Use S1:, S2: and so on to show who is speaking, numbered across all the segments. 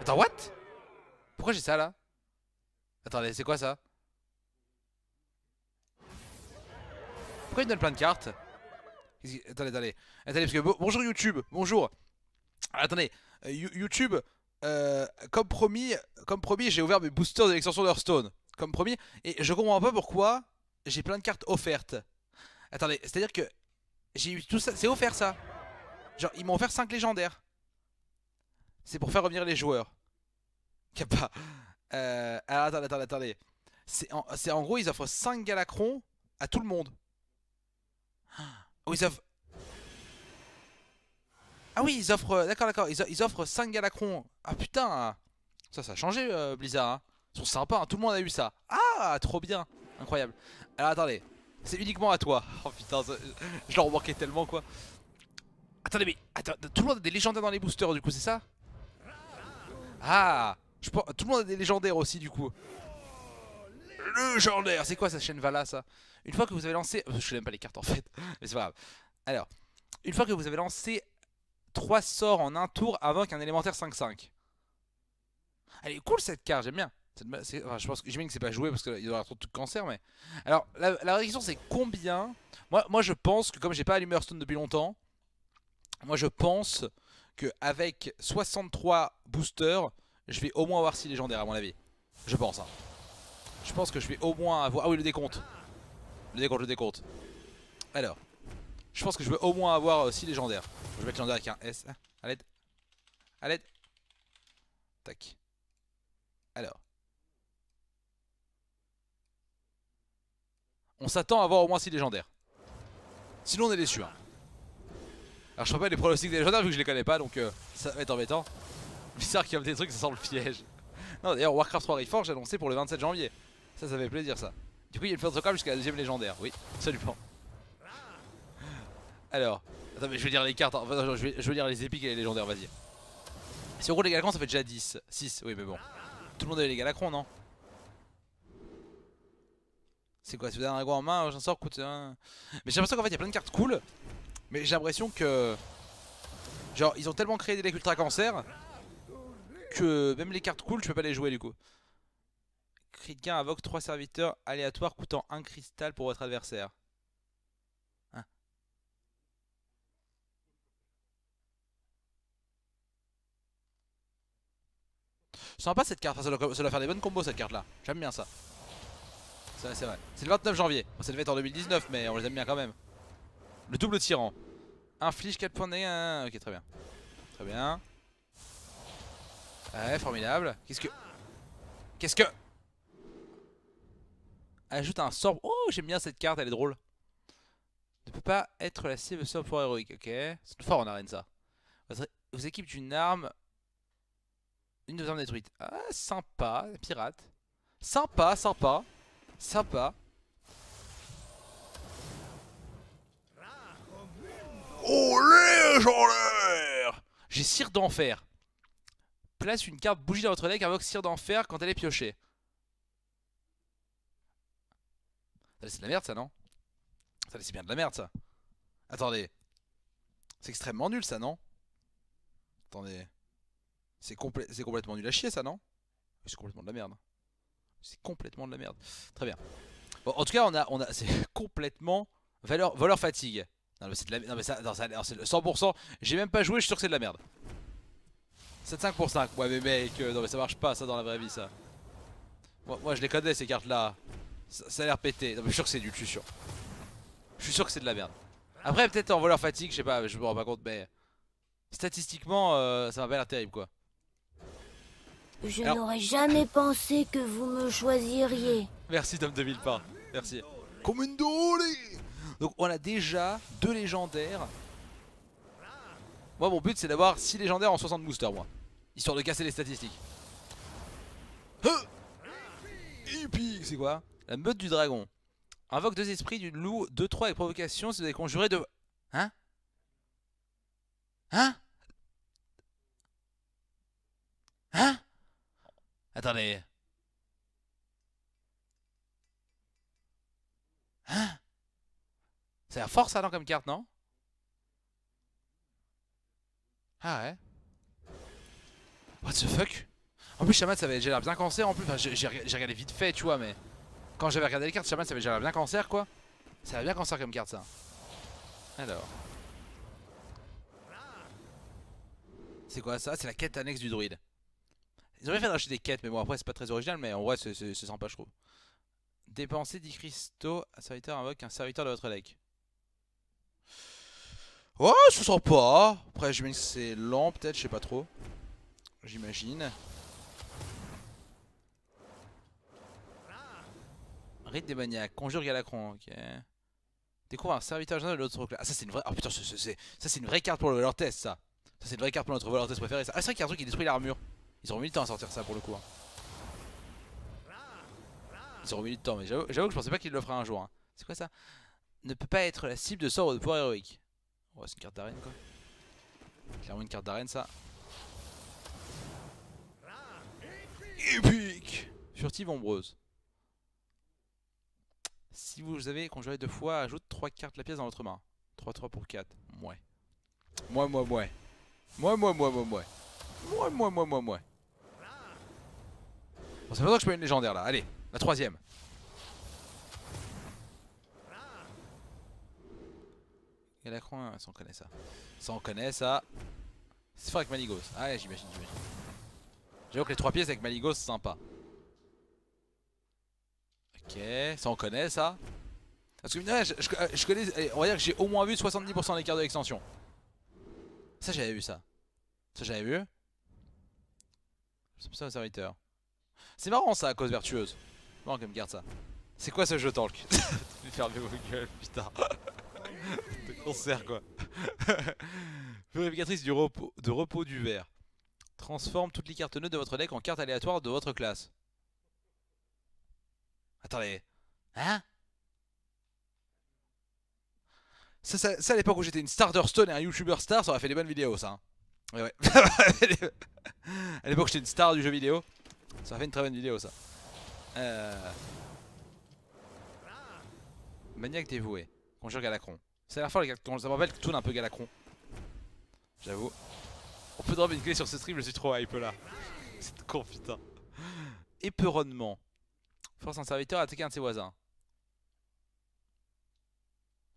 S1: Attends, what Pourquoi j'ai ça là Attendez, c'est quoi ça Pourquoi il me donne plein de cartes Attendez, attendez. Attendez, parce que bonjour YouTube, bonjour. attendez, euh, YouTube, euh, comme promis, comme j'ai ouvert mes boosters de l'extension d'Hearthstone. Comme promis. Et je comprends pas pourquoi j'ai plein de cartes offertes. Attendez, c'est-à-dire que j'ai eu tout ça, c'est offert ça. Genre, ils m'ont offert 5 légendaires. C'est pour faire revenir les joueurs. Y pas. Euh, alors, ah, attendez, attendez, attendez. C'est en, gros, ils offrent 5 Galacrons à tout le monde. Oh, ils offrent. Ah oui, ils offrent. D'accord, d'accord. Ils, offrent 5 Galacrons. Ah putain. Ça, ça a changé, euh, Blizzard. Hein. Ils sont sympas. Hein. Tout le monde a eu ça. Ah, trop bien. Incroyable. Alors, attendez. C'est uniquement à toi. Oh putain, je l'en remarquais tellement quoi. Attendez, mais attends, tout le monde a des légendaires dans les boosters du coup, c'est ça ah je Tout le monde a des légendaires aussi du coup. Légendaire C'est quoi sa chaîne Vala ça Une fois que vous avez lancé... Euh, je n'aime même pas les cartes en fait, mais c'est pas grave. Alors, une fois que vous avez lancé 3 sorts en un tour avant qu'un élémentaire 5-5. Elle est cool cette carte, j'aime bien. je pense que j'imagine que c'est pas joué parce qu'il y aura trop de cancer, mais. Alors, la, la question c'est combien moi, moi je pense que comme j'ai pas allumé Hearthstone depuis longtemps, moi je pense avec 63 boosters, je vais au moins avoir 6 légendaires à mon avis. Je pense. Hein. Je pense que je vais au moins avoir... Ah oui, le décompte. Le décompte, le décompte. Alors, je pense que je vais au moins avoir 6 euh, légendaires. Je vais mettre légendaire avec un S. Ah, à l'aide. À l'aide. Tac. Alors. On s'attend à avoir au moins 6 légendaires. Sinon on est déçu. Hein. Alors je prends pas les pronostics des légendaires vu que je les connais pas donc euh, ça va être embêtant. Bizarre qu'il y a des trucs, ça sent le piège. non d'ailleurs Warcraft 3 reforge annoncé pour le 27 janvier. Ça ça fait plaisir ça. Du coup il y a une photocam jusqu'à la deuxième légendaire, oui, absolument. Alors, attends mais je veux lire les cartes, hein. je, veux dire les épiques et les légendaires, vas-y. Si on roule les Galacrons ça fait déjà 10, 6, oui mais bon. Tout le monde avait les Galacrons non C'est quoi, si vous avez un dragon en main, j'en sors, coûte Mais j'ai l'impression qu'en fait il y a plein de cartes cool mais j'ai l'impression que... Genre, ils ont tellement créé des decks ultra cancer que même les cartes cool, je peux pas les jouer du coup. gain, invoque 3 serviteurs aléatoires coûtant 1 cristal pour votre adversaire. Hein Sympa cette carte, hein, ça doit, faire des bonnes combos cette carte là. J'aime bien ça. vrai, c'est vrai. C'est le 29 janvier. Bon, ça devait être en 2019 mais on les aime bien quand même. Le double tyran. Inflige 4 points de Ok, très bien. Très bien. Ouais, formidable. Qu'est-ce que... Qu'est-ce que... Ajoute un sort... Oh, j'aime bien cette carte, elle est drôle. Ne peut pas être la cible sort pour héroïque. Ok. C'est fort en arène, ça. Vous équipez d'une arme... Une de détruite, armes détruites. Ah, sympa. Pirate. Sympa, sympa. Sympa. l'air, J'ai cire d'enfer. Place une carte bougie dans votre deck, invoque cire d'enfer quand elle est piochée. laisse de la merde ça, non Ça laisse bien de la merde ça. Attendez. C'est extrêmement nul ça, non Attendez. C'est complètement nul à chier ça, non C'est complètement de la merde. C'est complètement de la merde. Très bien. Bon, en tout cas, on a, on a c'est complètement valeur, valeur fatigue. Non mais c'est de la merde. Non mais ça, non, le 100%. J'ai même pas joué, je suis sûr que c'est de la merde. 7-5 pour 5. Ouais mais mec, euh, non mais ça marche pas ça dans la vraie vie ça. Moi, je les connais ces cartes là. Ça, a l'air pété. Non mais je suis sûr que c'est du. je suis sûr. Je suis sûr que c'est de la merde. Après peut-être en voleur fatigue, je sais pas, je me rends pas compte mais... Statistiquement, euh, ça m'a pas l'air terrible quoi. Je n'aurais jamais pensé que vous me choisiriez. Merci Dom de pas. Merci. Comme une donc on a déjà deux légendaires. Moi mon but c'est d'avoir six légendaires en 60 boosters moi. Histoire de casser les statistiques. Hein c'est quoi La meute du dragon. Invoque deux esprits d'une loup 2-3 avec provocation si vous avez conjuré de... Hein Hein Hein Attendez. Hein c'est a force l'an comme carte, non Ah ouais. What the fuck En plus, Shaman, ça avait déjà l'air bien cancer en plus. Enfin, j'ai regardé vite fait, tu vois, mais quand j'avais regardé les cartes, Shaman, ça avait déjà l'air bien cancer quoi. Ça avait bien cancer comme carte ça. Alors. C'est quoi ça C'est la quête annexe du druide. Ils auraient fait racheter des quêtes, mais bon, après, c'est pas très original, mais en vrai, c'est sympa, je trouve. Dépenser 10 cristaux, un serviteur invoque un serviteur de votre lake Oh, ça sort pas. Après, j'imagine que c'est lent, peut-être, je sais pas trop. J'imagine. Rite des maniaques, conjure Galacron, ok. Découvre un serviteur général de l'autre Ah, ça c'est une vraie. Oh putain, ça c'est une vraie carte pour le valor test, ça. Ça c'est une vraie carte pour notre valor test préféré, ça. Ah, c'est vrai qu'il y a un truc qui détruit l'armure. Ils auront mis le temps à sortir ça pour le coup. Hein. Ils auront mis le temps, mais j'avoue que je pensais pas qu'ils le feraient un jour. Hein. C'est quoi ça ne peut pas être la cible de sort ou de pouvoir héroïque. Oh, c'est une carte d'arène quoi. Clairement une carte d'arène ça. Épique Furtive ombreuse. Si vous avez conjuré deux fois, ajoute trois cartes la pièce dans votre main. 3-3 pour 4. Mouais. Moi, moi, mouais Mouais, moi, moi, moi, mouais Mouais, moi, moi, moi, moi. Bon, c'est pas que je peux une légendaire là. Allez, la troisième. Ça on connaît ça. Ça on connaît ça. C'est fort avec Maligos. Ah ouais, j'imagine, j'imagine. J'avoue que les trois pièces avec Maligos, c'est sympa. Ok, ça on connaît ça. Parce que euh, je, connais, euh, on va dire que j'ai au moins vu 70% des cartes de l'extension. Ça j'avais vu ça. Ça j'avais vu. C'est ça serviteur. C'est marrant ça, à cause vertueuse. Marrant me garde ça. C'est quoi ce jeu tank Fermez vos gueules, putain. On sert quoi. Purificatrice du repos, de repos du verre. Transforme toutes les cartes neutres de votre deck en cartes aléatoires de votre classe. Attendez. Hein ça, à l'époque où j'étais une starter stone et un youtuber star, ça aurait fait des bonnes vidéos ça. Hein. Ouais, ouais. à l'époque où j'étais une star du jeu vidéo. Ça aurait fait une très bonne vidéo ça. Maniac euh. Maniaque dévoué. Conjure Galacron. C'est la fin, les quand je me rappelle, tourne un peu Galacron. J'avoue. On peut drop une clé sur ce stream, je suis trop hype là. C'est con, putain. Éperonnement. Force un serviteur à attaquer un de ses voisins.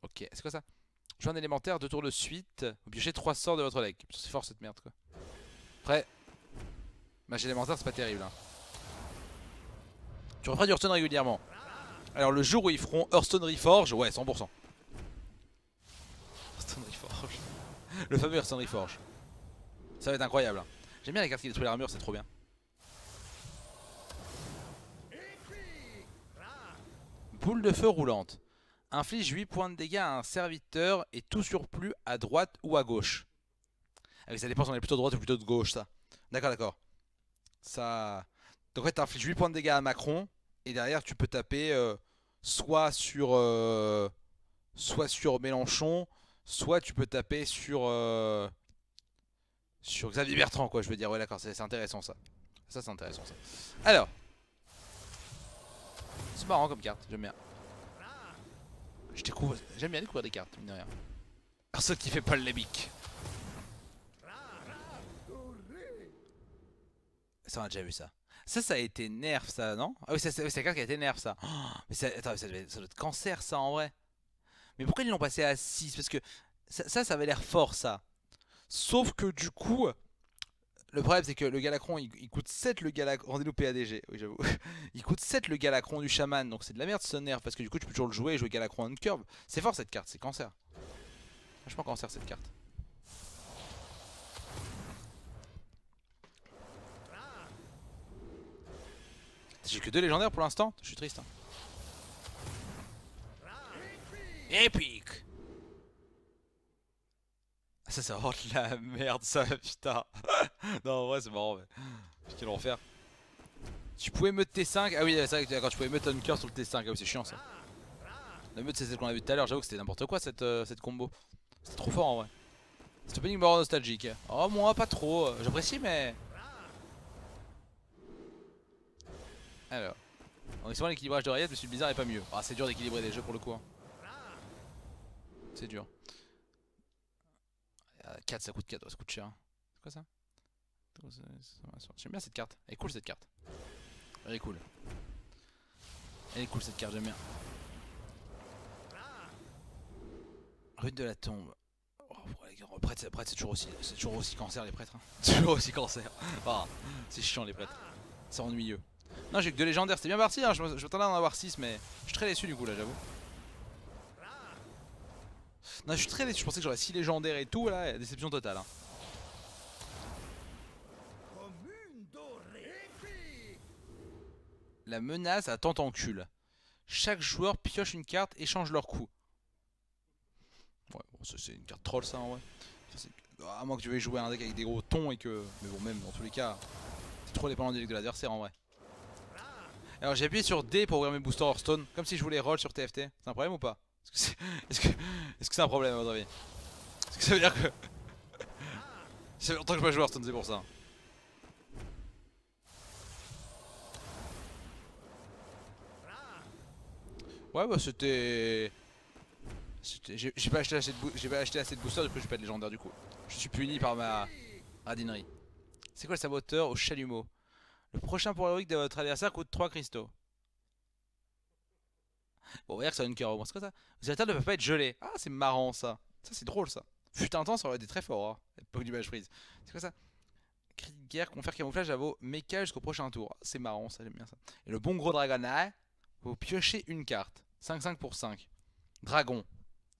S1: Ok, c'est quoi ça Joue un élémentaire, deux tours de suite. Vous trois sorts de votre leg C'est fort cette merde quoi. Après, magie élémentaire c'est pas terrible. Hein. Tu referas du Hearthstone régulièrement. Alors le jour où ils feront Hearthstone Reforge, ouais 100%. le fameux Ersandry Forge. Ça va être incroyable. Hein. J'aime bien les cartes qui détruisent l'armure, c'est trop bien. Boule de feu roulante. Inflige 8 points de dégâts à un serviteur et tout surplus à droite ou à gauche. Ah ça dépend si on est plutôt de droite ou plutôt de gauche, ça. D'accord, d'accord. Ça... Donc en fait, t'infliges 8 points de dégâts à Macron et derrière, tu peux taper euh, soit sur... Euh, soit sur Mélenchon, soit tu peux taper sur, euh, sur Xavier Bertrand, quoi, je veux dire. Ouais, d'accord, c'est intéressant ça. Ça, c'est intéressant ça. Alors, c'est marrant comme carte, j'aime bien. Je j'aime bien découvrir des cartes, mine de rien. Personne qui fait le Lebic. Ça, on a déjà vu ça. Ça, ça a été nerf, ça, non Ah oui, c'est la carte qui a été nerf, ça. Oh, mais attends, ça doit être cancer, ça, en vrai. Mais pourquoi ils l'ont passé à 6 Parce que ça, ça, avait l'air fort, ça. Sauf que du coup, le problème c'est que le Galacron il, coûte 7 le Galacron. Rendez-nous PADG, oui j'avoue. Il coûte 7 le Galacron du chaman, donc c'est de la merde ce nerf parce que du coup tu peux toujours le jouer et jouer Galacron on curve. C'est fort cette carte, c'est cancer. Vachement cancer cette carte. J'ai que deux légendaires pour l'instant, je suis triste. Hein. Epic. Ça, c'est rend de la merde, ça, putain Non, en vrai, c'est marrant, mais... le faire Tu pouvais meut T5 Ah oui, c'est vrai que quand tu pouvais un Hunker sur le T5, ah c'est chiant, ça. La meut c'est celle qu'on a vu tout à l'heure, j'avoue que c'était n'importe quoi, cette, euh, cette combo. C'était trop fort, en vrai. C'est opening une nostalgique. Oh, moi, pas trop. J'apprécie, mais... Alors... On est souvent l'équilibrage de Riot, mais suis bizarre et pas mieux. Ah, c'est dur d'équilibrer des jeux pour le coup. Hein. C'est dur. 4, euh, ça coûte 4, ça coûte cher. C'est quoi ça J'aime bien cette carte. Elle est cool cette carte. Elle est cool. Elle est cool cette carte, j'aime bien. Rue de la tombe. Oh, les c'est toujours aussi, toujours aussi cancer les prêtres. Hein. toujours aussi cancer. Ah, c'est chiant les prêtres. C'est ennuyeux. Non, j'ai que deux légendaires, c'était bien parti. Hein. Je m'attendais à en avoir 6, mais je suis très déçu du coup là, j'avoue. Non, je suis très déçu, je pensais que j'aurais 6 légendaires et tout, là, déception totale. Hein. La menace à tant cul Chaque joueur pioche une carte, et change leur coup. Ouais, bon, c'est une carte troll ça en vrai. À moins que tu veuilles jouer un deck avec des gros tons et que. Mais bon, même dans tous les cas, c'est trop dépendant du deck de l'adversaire en vrai. Alors j'ai appuyé sur D pour ouvrir mes boosters Hearthstone, comme si je voulais roll sur TFT. C'est un problème ou pas est-ce que c'est est -ce un problème à votre avis Est-ce que ça veut dire que... c'est longtemps que je pas jouer. Hearthstone, c'est pour ça. Ouais bah c'était... J'ai pas acheté assez de, boosters, du coup j'ai pas de légendaire du coup. Je suis puni par ma radinerie. C'est quoi le saboteur au chalumeau Le prochain pour héroïque de votre adversaire coûte 3 cristaux. Bon, on va dire que ça donne cœur c'est quoi ça Les ne peuvent pas être gelé Ah, c'est marrant ça. Ça, c'est drôle ça. Putain un ça aurait été très fort. Hein. du d'image prise. C'est quoi ça Cri de guerre, confère camouflage à vos mechas jusqu'au prochain tour. Ah, c'est marrant ça, j'aime bien ça. Et le bon gros dragon, ah, vous piochez une carte. 5-5 pour 5. Dragon.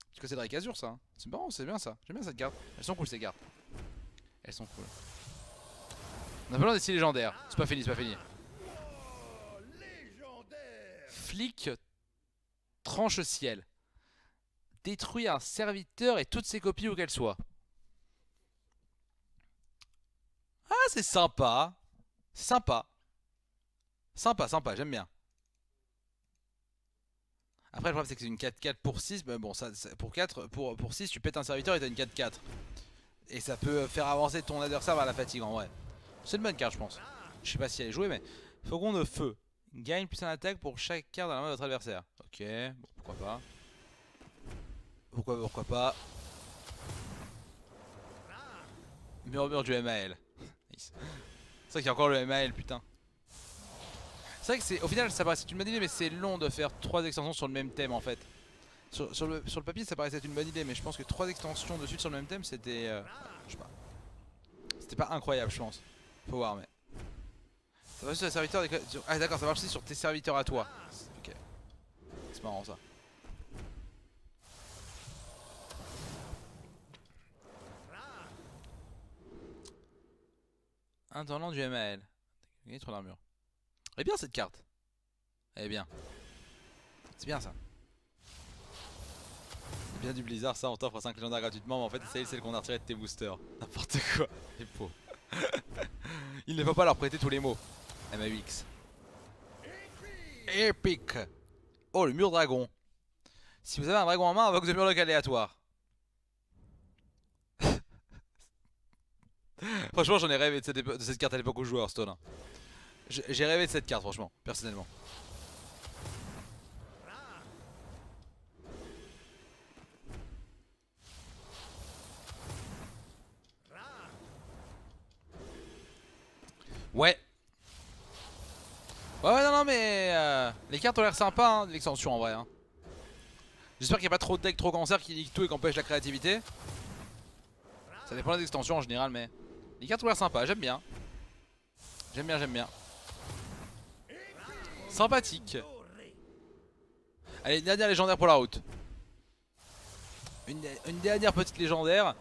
S1: Parce que c'est Drake ça. Hein. C'est marrant, c'est bien ça. J'aime bien cette carte. Elles sont cool ces cartes. Elles sont cool. On a besoin d'essayer légendaires C'est pas fini, c'est pas fini. Oh, Flic tranche au ciel. Détruit un serviteur et toutes ses copies où qu'elles soient. Ah, c'est sympa. Sympa. Sympa, sympa, j'aime bien. Après, le problème, c'est que c'est une 4-4 pour 6. Mais bon, ça, pour, 4, pour, pour 6, tu pètes un serviteur et t'as une 4-4. Et ça peut faire avancer ton adversaire à la fatigue en vrai. C'est une bonne carte, je pense. Je sais pas si elle est jouée, mais. qu'on de feu. Gagne plus un attaque pour chaque carte dans la main de votre adversaire. Ok, bon, pourquoi pas. Pourquoi, pourquoi pas. Murmure du MAL. C'est vrai qu'il y a encore le MAL, putain. C'est vrai que c'est, au final, ça paraissait une bonne idée, mais c'est long de faire trois extensions sur le même thème en fait. Sur, le, sur le papier, ça paraissait être une bonne idée, mais je pense que trois extensions de suite sur le même thème, c'était. Euh, je sais pas. C'était pas incroyable, je pense. Faut voir, mais. Ah d'accord ça marche aussi sur tes serviteurs à toi Ok C'est marrant ça Intendant du MAL Gagné trop d'armure Elle est bien cette carte Elle est bien C'est bien ça C'est bien du blizzard ça on t'offre 5 légendaires gratuitement mais en fait c'est celle qu'on a retiré de tes boosters N'importe quoi Il ne va pas leur prêter tous les mots MAUX. Epic Oh, le mur dragon. Si vous avez un dragon en main, invoque le mur local aléatoire. franchement, j'en ai rêvé de cette, carte à l'époque où je stone hein. J'ai rêvé de cette carte, franchement, personnellement. Ouais, Ouais, non, non, mais euh, les cartes ont l'air sympas, hein, l'extension en vrai. Hein. J'espère qu'il n'y a pas trop de deck trop cancer qui nique tout et qui empêche la créativité. Ça dépend des extensions en général, mais les cartes ont l'air sympa, j'aime bien. J'aime bien, j'aime bien. Sympathique. Allez, une dernière légendaire pour la route. Une, dernière petite légendaire.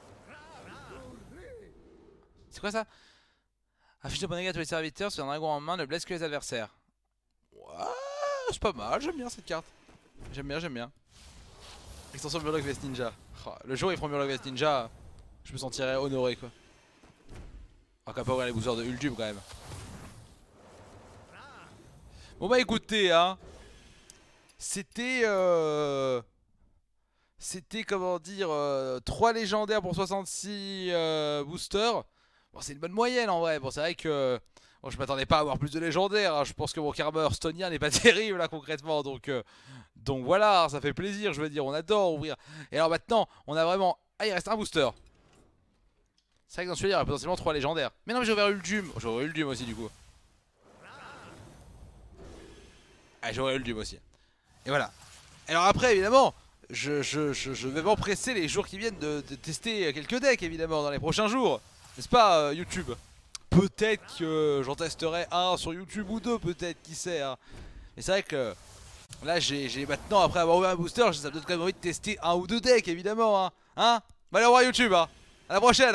S1: C'est quoi ça Affiche de bonne à tous les serviteurs sur un dragon en main ne blesse que les adversaires c'est pas mal, j'aime bien cette carte. J'aime bien, j'aime bien. Extension Murloc vs Ninja. Oh, le jour où il prend Murloc vs Ninja, je me sentirais honoré quoi. On oh, va pas ouvrir les boosters de Uldum quand même. Bon bah écoutez hein C'était euh, C'était comment dire euh... 3 légendaires pour 66 euh, boosters Bon c'est une bonne moyenne en vrai Bon c'est vrai que je m'attendais pas à avoir plus de légendaires. Hein. Je pense que mon karma Stonien n'est pas terrible là concrètement. Donc, euh, donc voilà, hein, ça fait plaisir. Je veux dire, on adore ouvrir. Et alors maintenant, on a vraiment. Ah, il reste un booster. C'est vrai que dans celui-là, il y aurait potentiellement 3 légendaires. Mais non, mais j'ai ouvert Dume, J'aurais eu le Dume aussi du coup. Ah, j'aurais Dume aussi. Et voilà. Alors après, évidemment, je, vais m'empresser les jours qui viennent de, tester quelques decks évidemment dans les prochains jours. N'est-ce pas, euh, YouTube Peut-être que j'en testerai un sur YouTube ou deux, peut-être, qui sait. Hein. Mais c'est vrai que là, j'ai maintenant, après avoir ouvert un booster, ça peut être quand même envie de tester un ou deux decks, évidemment. Hein, hein Allez, au revoir YouTube, hein. à la prochaine hein.